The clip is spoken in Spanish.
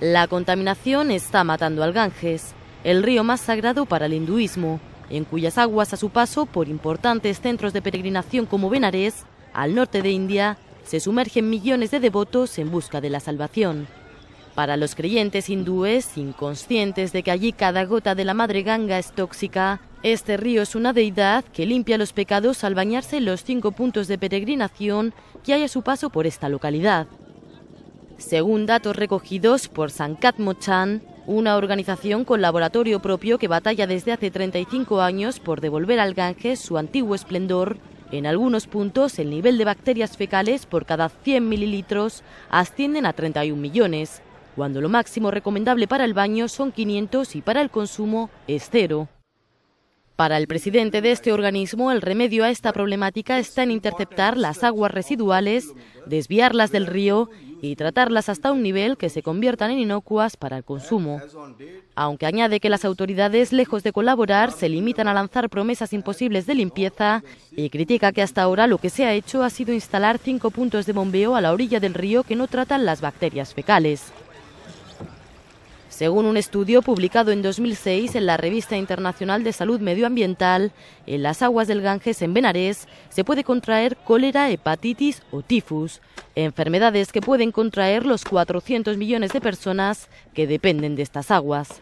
La contaminación está matando al Ganges, el río más sagrado para el hinduismo, en cuyas aguas a su paso por importantes centros de peregrinación como Benares, al norte de India, se sumergen millones de devotos en busca de la salvación. Para los creyentes hindúes, inconscientes de que allí cada gota de la madre Ganga es tóxica, este río es una deidad que limpia los pecados al bañarse en los cinco puntos de peregrinación que hay a su paso por esta localidad según datos recogidos por Sankat Mochan, una organización con laboratorio propio que batalla desde hace 35 años por devolver al Ganges su antiguo esplendor. En algunos puntos, el nivel de bacterias fecales por cada 100 mililitros ascienden a 31 millones, cuando lo máximo recomendable para el baño son 500 y para el consumo es cero. Para el presidente de este organismo, el remedio a esta problemática está en interceptar las aguas residuales, desviarlas del río y tratarlas hasta un nivel que se conviertan en inocuas para el consumo. Aunque añade que las autoridades, lejos de colaborar, se limitan a lanzar promesas imposibles de limpieza y critica que hasta ahora lo que se ha hecho ha sido instalar cinco puntos de bombeo a la orilla del río que no tratan las bacterias fecales. Según un estudio publicado en 2006 en la Revista Internacional de Salud Medioambiental, en las aguas del Ganges en Benarés se puede contraer cólera, hepatitis o tifus, enfermedades que pueden contraer los 400 millones de personas que dependen de estas aguas.